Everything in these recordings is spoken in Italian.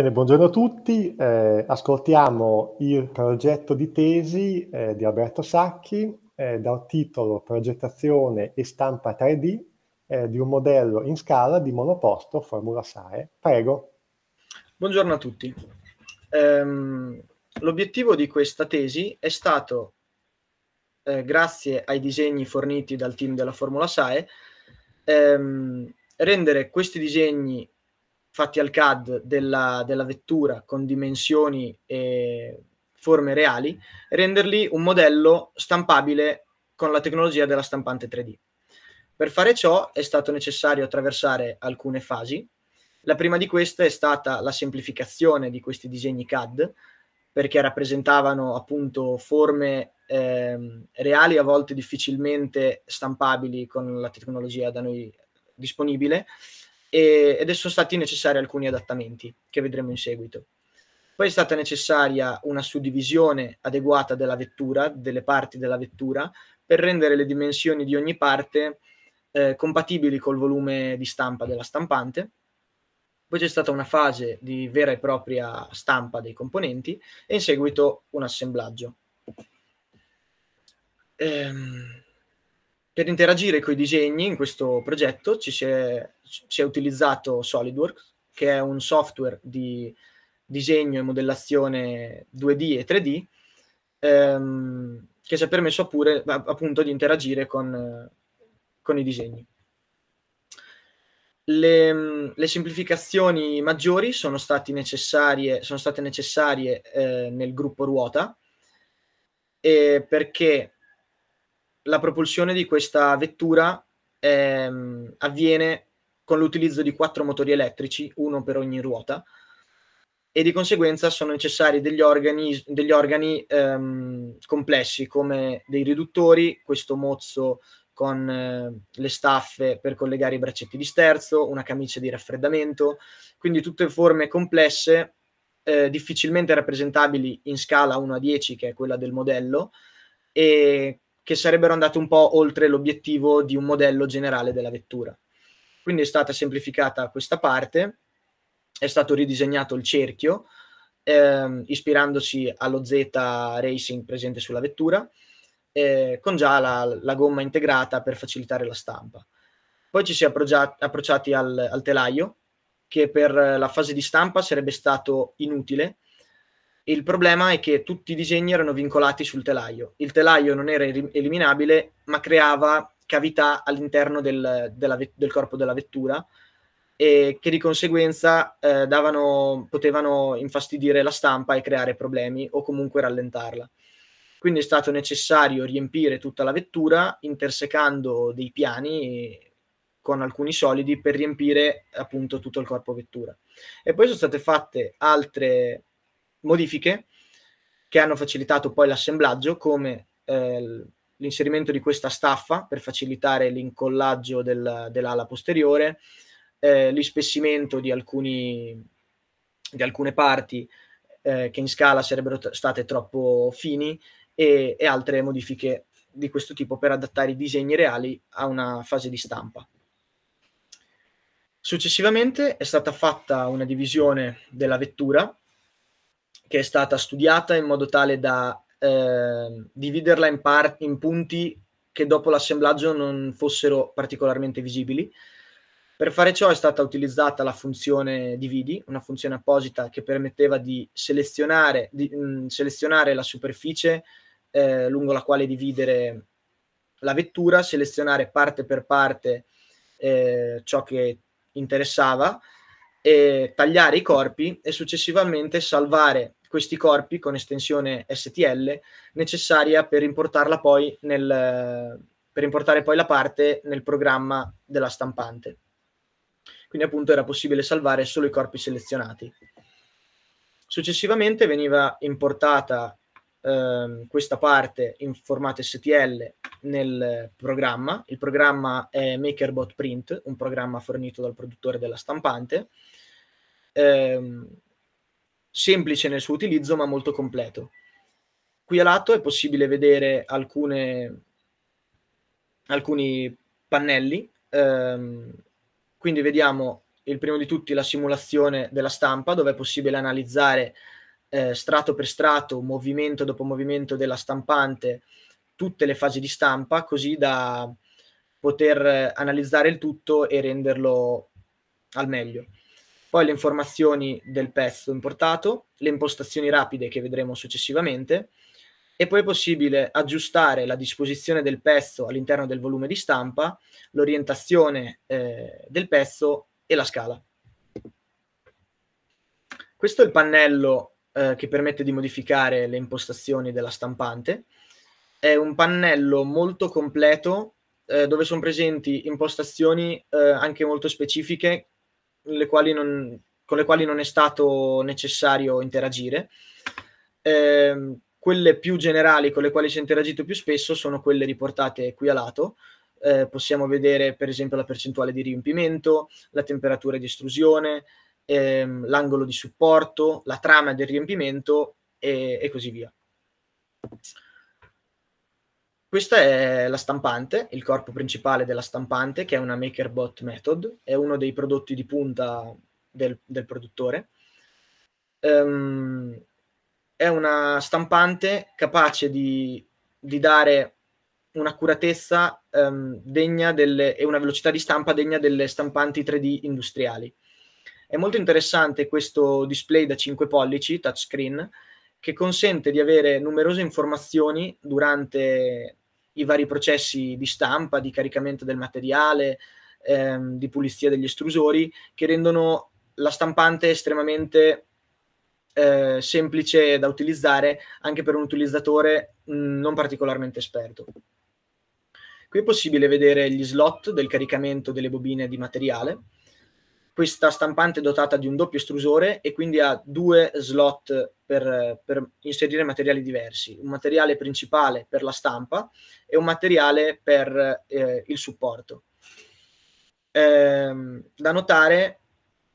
Bene, buongiorno a tutti. Eh, ascoltiamo il progetto di tesi eh, di Alberto Sacchi eh, dal titolo Progettazione e stampa 3D eh, di un modello in scala di monoposto Formula SAE. Prego. Buongiorno a tutti. Um, l'obiettivo di questa tesi è stato, eh, grazie ai disegni forniti dal team della Formula SAE, um, ehm, rendere questi disegni fatti al CAD della, della vettura con dimensioni e forme reali, renderli un modello stampabile con la tecnologia della stampante 3D. Per fare ciò è stato necessario attraversare alcune fasi. La prima di queste è stata la semplificazione di questi disegni CAD, perché rappresentavano appunto forme eh, reali, a volte difficilmente stampabili con la tecnologia da noi disponibile, e, ed sono stati necessari alcuni adattamenti che vedremo in seguito. Poi è stata necessaria una suddivisione adeguata della vettura, delle parti della vettura, per rendere le dimensioni di ogni parte eh, compatibili col volume di stampa della stampante. Poi c'è stata una fase di vera e propria stampa dei componenti e in seguito un assemblaggio. Ehm, per interagire con i disegni in questo progetto ci si è si è utilizzato SolidWorks, che è un software di disegno e modellazione 2D e 3D, ehm, che ci ha permesso pure appunto di interagire con, con i disegni. Le, le, semplificazioni maggiori sono, state necessarie, sono state necessarie eh, nel gruppo ruota eh, perché la propulsione di questa vettura eh, avviene con l'utilizzo di quattro motori elettrici, uno per ogni ruota, e di conseguenza sono necessari degli organi, degli organi ehm, complessi come dei riduttori, questo mozzo con eh, le staffe per collegare i braccetti di sterzo, una camicia di raffreddamento, quindi tutte forme complesse, eh, difficilmente rappresentabili in scala 1 a 10, che è quella del modello, e che sarebbero andate un po' oltre l'obiettivo di un modello generale della vettura. Quindi è stata semplificata questa parte, è stato ridisegnato il cerchio, ehm, ispirandosi allo Z Racing presente sulla vettura, eh, con già la, la, gomma integrata per facilitare la stampa. Poi ci si è approcciati al, al telaio, che per la fase di stampa sarebbe stato inutile. Il problema è che tutti i disegni erano vincolati sul telaio. Il telaio non era eliminabile, ma creava cavità all'interno del, della, del corpo della vettura e che di conseguenza eh, davano, potevano infastidire la stampa e creare problemi o comunque rallentarla. Quindi è stato necessario riempire tutta la vettura intersecando dei piani con alcuni solidi per riempire appunto tutto il corpo vettura. E poi sono state fatte altre modifiche che hanno facilitato poi l'assemblaggio come eh, l'inserimento di questa staffa per facilitare l'incollaggio del, dell'ala posteriore, eh, l'ispessimento di, alcuni, di, alcune parti eh, che in scala sarebbero t- state troppo fini e, e altre modifiche di questo tipo per adattare i disegni reali a una fase di stampa. Successivamente è stata fatta una divisione della vettura che è stata studiata in modo tale da Ehm, dividerla in, par- in punti che dopo l'assemblaggio non fossero particolarmente visibili. Per fare ciò è stata utilizzata la funzione dividi, una funzione apposita che permetteva di selezionare, di, mh, mm, selezionare la superficie eh, lungo la quale dividere la vettura, selezionare parte per parte eh, ciò che interessava, tagliare i corpi e successivamente salvare questi corpi con estensione STL necessaria per importarla poi nel, per importare poi la parte nel programma della stampante. Quindi appunto era possibile salvare solo i corpi selezionati. Successivamente veniva importata eh, questa parte in formato STL nel programma. Il programma è MakerBot Print, un programma fornito dal produttore della stampante. Eh, semplice nel suo utilizzo ma molto completo. Qui a lato è possibile vedere alcune, alcuni pannelli, ehm, quindi vediamo il primo di tutti la simulazione della stampa dove è possibile analizzare eh, strato per strato, movimento dopo movimento della stampante, tutte le fasi di stampa così da poter eh, analizzare il tutto e renderlo al meglio poi le informazioni del pezzo importato, le impostazioni rapide che vedremo successivamente, e poi è possibile aggiustare la disposizione del pezzo all'interno del volume di stampa, l'orientazione eh, del pezzo e la scala. Questo è il pannello eh, che permette di modificare le impostazioni della stampante. È un pannello molto completo eh, dove sono presenti impostazioni eh, anche molto specifiche le non, con le quali non è stato necessario interagire. Eh, quelle più generali con le quali si è interagito più spesso sono quelle riportate qui a lato. Eh, possiamo vedere per esempio la percentuale di riempimento, la temperatura di estrusione, ehm, l'angolo di supporto, la trama del riempimento e, e così via. Questa è la stampante, il corpo principale della stampante, che è una MakerBot Method, è uno dei prodotti di punta del, del produttore. Um, è una stampante capace di, di dare un'accuratezza um, degna delle, e una velocità di stampa degna delle stampanti 3D industriali. È molto interessante questo display da 5 pollici, touchscreen, che consente di avere numerose informazioni durante i vari processi di stampa, di caricamento del materiale, ehm, di pulizia degli estrusori, che rendono la stampante estremamente eh, semplice da utilizzare anche per un utilizzatore mh, mm, non particolarmente esperto. Qui è possibile vedere gli slot del caricamento delle bobine di materiale, questa stampante è dotata di un doppio estrusore e quindi ha due slot per, per, inserire materiali diversi, un materiale principale per la stampa e un materiale per eh, il supporto. Ehm, da notare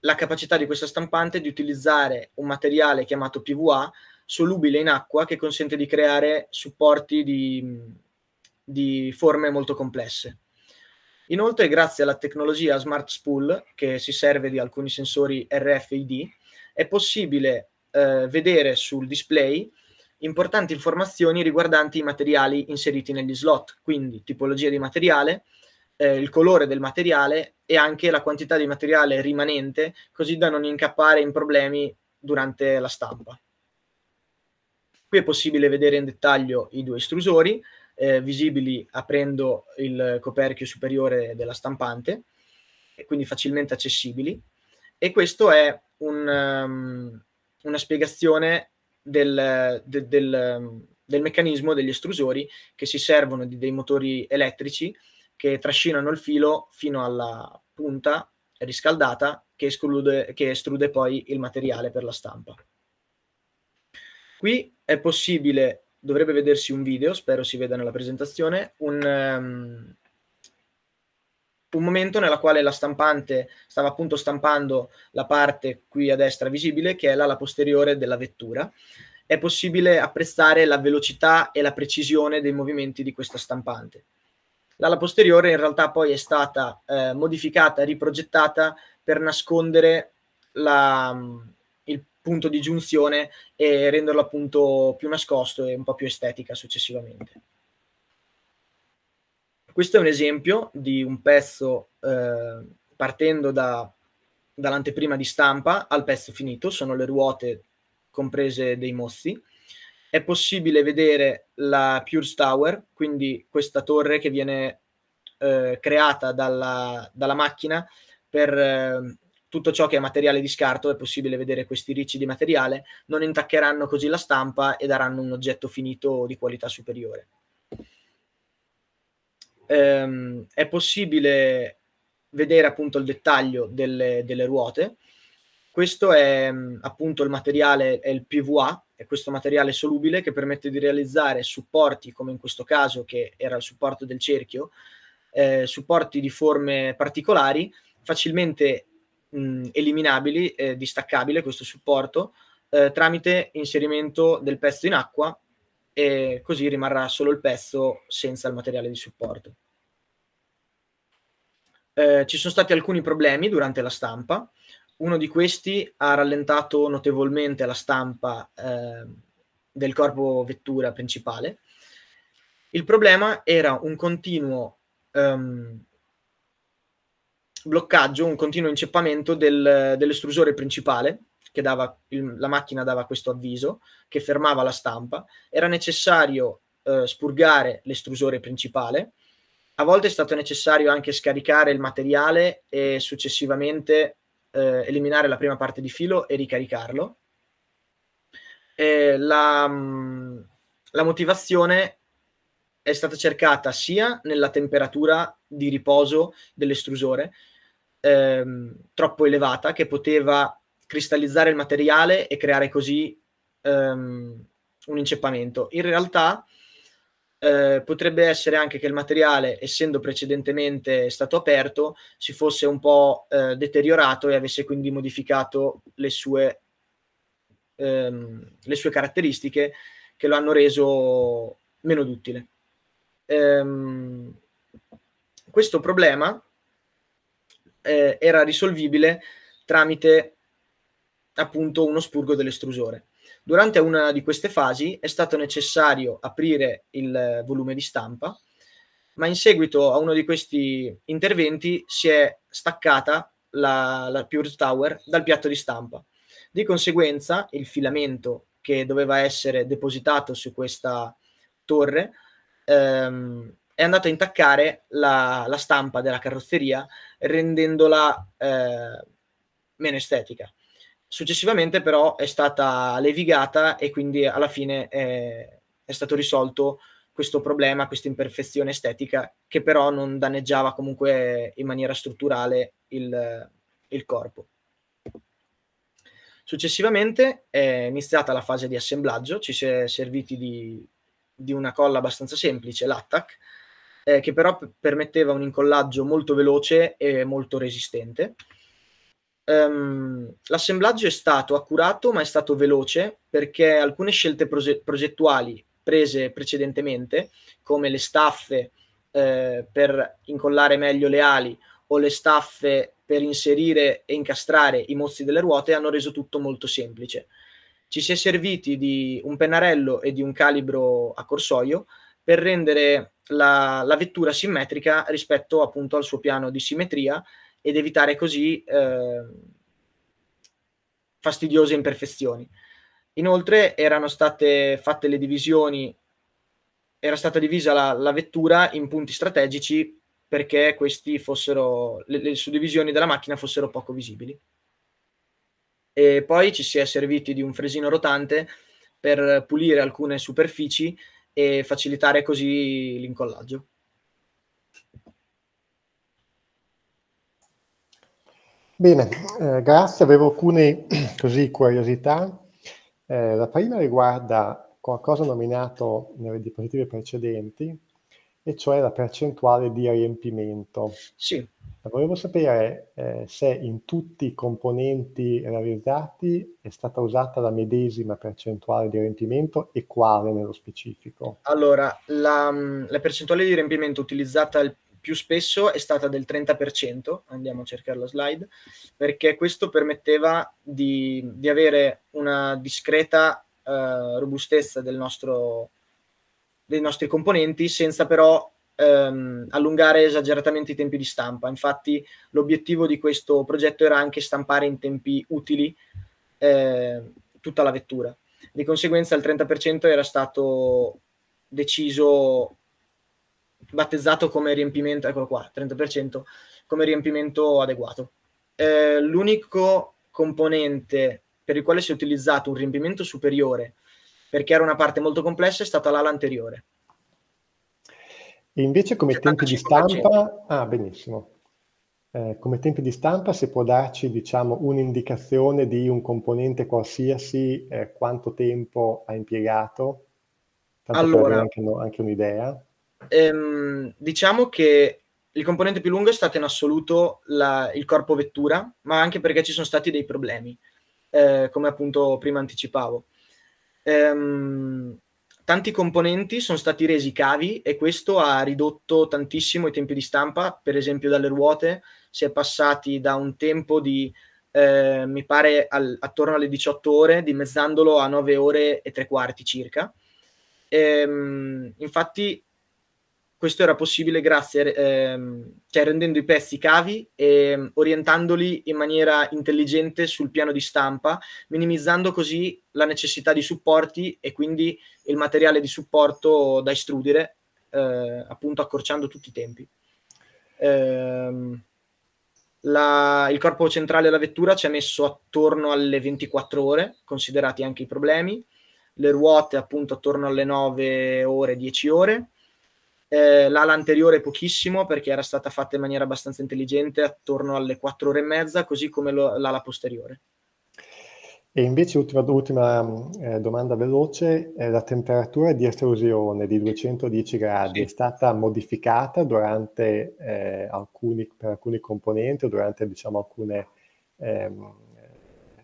la capacità di questa stampante di utilizzare un materiale chiamato PVA solubile in acqua che consente di creare supporti di, di forme molto complesse. Inoltre, grazie alla tecnologia Smart Spool, che si serve di alcuni sensori RFID, è possibile eh, vedere sul display importanti informazioni riguardanti i materiali inseriti negli slot, quindi tipologia di materiale, eh, il colore del materiale e anche la quantità di materiale rimanente, così da non incappare in problemi durante la stampa. Qui è possibile vedere in dettaglio i due estrusori, eh, visibili aprendo il coperchio superiore della stampante, e quindi facilmente accessibili. E questo è un, um, una spiegazione del, de, del, del meccanismo degli estrusori che si servono di dei motori elettrici che trascinano il filo fino alla punta riscaldata che, esclude, che estrude poi il materiale per la stampa. Qui è possibile dovrebbe vedersi un video, spero si veda nella presentazione, un, um, un momento nella quale la stampante stava appunto stampando la parte qui a destra visibile, che è l'ala posteriore della vettura. È possibile apprezzare la velocità e la precisione dei movimenti di questa stampante. L'ala posteriore in realtà poi è stata eh, modificata, riprogettata per nascondere la, punto di giunzione e renderlo appunto più nascosto e un po' più estetica successivamente. Questo è un esempio di un pezzo eh, partendo da, dall'anteprima di stampa al pezzo finito, sono le ruote comprese dei mozzi. È possibile vedere la Pure Tower, quindi questa torre che viene eh, creata dalla, dalla macchina per eh, tutto ciò che è materiale di scarto, è possibile vedere questi ricci di materiale, non intaccheranno così la stampa e daranno un oggetto finito di qualità superiore. Ehm, è possibile vedere appunto il dettaglio delle, delle ruote. Questo è appunto il materiale, è il PVA, è questo materiale solubile che permette di realizzare supporti, come in questo caso che era il supporto del cerchio, eh, supporti di forme particolari, facilmente mh, eliminabili, eh, distaccabile questo supporto, eh, tramite inserimento del pezzo in acqua e così rimarrà solo il pezzo senza il materiale di supporto. Eh, ci sono stati alcuni problemi durante la stampa, uno di questi ha rallentato notevolmente la stampa eh, del corpo vettura principale. Il problema era un continuo ehm, bloccaggio, un continuo inceppamento del, dell'estrusore principale che dava il, la macchina dava questo avviso che fermava la stampa, era necessario eh, spurgare l'estrusore principale. A volte è stato necessario anche scaricare il materiale e successivamente eh, eliminare la prima parte di filo e ricaricarlo. E la, mm, la motivazione è stata cercata sia nella temperatura di riposo dell'estrusore, ehm, troppo elevata che poteva cristallizzare il materiale e creare così ehm, un inceppamento. In realtà eh, potrebbe essere anche che il materiale, essendo precedentemente stato aperto, si fosse un po' eh, deteriorato e avesse quindi modificato le sue, ehm, le sue caratteristiche che lo hanno reso meno duttile. Ehm, questo problema eh, era risolvibile tramite appunto uno spurgo dell'estrusore. Durante una di queste fasi è stato necessario aprire il volume di stampa, ma in seguito a uno di questi interventi si è staccata la, la Pure Tower dal piatto di stampa. Di conseguenza il filamento che doveva essere depositato su questa torre ehm, è andato a intaccare la, la stampa della carrozzeria rendendola eh, meno estetica. Successivamente però è stata levigata e quindi alla fine è, è stato risolto questo problema, questa imperfezione estetica che però non danneggiava comunque in maniera strutturale il, il corpo. Successivamente è iniziata la fase di assemblaggio, ci si è serviti di, di una colla abbastanza semplice, l'attack, eh, che però p- permetteva un incollaggio molto veloce e molto resistente. Um, l'assemblaggio è stato accurato ma è stato veloce perché alcune scelte proge- progettuali prese precedentemente, come le staffe eh, per incollare meglio le ali o le staffe per inserire e incastrare i mozzi delle ruote, hanno reso tutto molto semplice. Ci si è serviti di un pennarello e di un calibro a corsoio per rendere la, la vettura simmetrica rispetto appunto al suo piano di simmetria ed evitare così eh, fastidiose imperfezioni. Inoltre erano state fatte le divisioni, era stata divisa la, la vettura in punti strategici perché questi fossero, le, le suddivisioni della macchina fossero poco visibili. E poi ci si è serviti di un fresino rotante per pulire alcune superfici e facilitare così l'incollaggio. Bene, eh, grazie. Avevo alcune così, curiosità. Eh, la prima riguarda qualcosa nominato nelle diapositive precedenti, e cioè la percentuale di riempimento. Sì. Volevo sapere eh, se in tutti i componenti realizzati è stata usata la medesima percentuale di riempimento e quale nello specifico. Allora, la, la percentuale di riempimento utilizzata il più spesso è stata del 30%, andiamo a cercare la slide, perché questo permetteva di, di avere una discreta eh, robustezza del nostro, dei nostri componenti senza però ehm, allungare esageratamente i tempi di stampa. Infatti l'obiettivo di questo progetto era anche stampare in tempi utili eh, tutta la vettura. Di conseguenza il 30% era stato deciso, battezzato come riempimento, eccolo qua, 30%, come riempimento adeguato. Eh, l'unico componente per il quale si è utilizzato un riempimento superiore perché era una parte molto complessa, è stata l'ala anteriore. E invece come tempi di stampa... Ah, benissimo. Eh, come tempi di stampa, se può darci diciamo, un'indicazione di un componente qualsiasi, eh, quanto tempo ha impiegato? Tanto allora, anche, anche, un'idea. Ehm, diciamo che il componente più lungo è stato in assoluto la, il corpo vettura, ma anche perché ci sono stati dei problemi, eh, come appunto prima anticipavo ehm, tanti componenti sono stati resi cavi e questo ha ridotto tantissimo i tempi di stampa, per esempio dalle ruote si è passati da un tempo di, eh, mi pare, al, attorno alle 18 ore, dimezzandolo a 9 ore e tre quarti circa. Ehm, infatti questo era possibile grazie, ehm, cioè rendendo i pezzi cavi e ehm, orientandoli in maniera intelligente sul piano di stampa, minimizzando così la necessità di supporti e quindi il materiale di supporto da estrudere, eh, appunto accorciando tutti i tempi. Eh, la, il corpo centrale della vettura ci ha messo attorno alle 24 ore, considerati anche i problemi, le ruote appunto attorno alle 9 ore, 10 ore, eh, l'ala anteriore pochissimo perché era stata fatta in maniera abbastanza intelligente attorno alle quattro ore e mezza, così come lo, l'ala posteriore. E invece ultima, ultima mm, eh, domanda veloce, eh, la temperatura di estrusione di 210 gradi sì. è stata modificata durante, eh, alcuni, per alcuni componenti o durante diciamo, alcune ehm,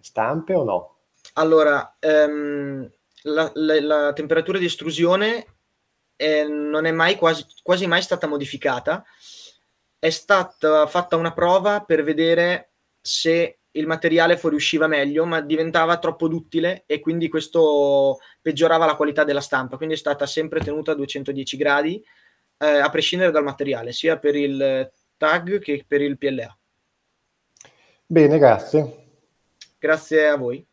stampe o no? Allora, ehm, la, la, la temperatura di estrusione eh, non è mai quasi, quasi mai stata modificata. È stata fatta una prova per vedere se il materiale fuoriusciva meglio, ma diventava troppo duttile e quindi questo peggiorava la qualità della stampa. Quindi è stata sempre tenuta a 210 gradi, eh, a prescindere dal materiale, sia per il tag che per il PLA. Bene, grazie. Grazie a voi.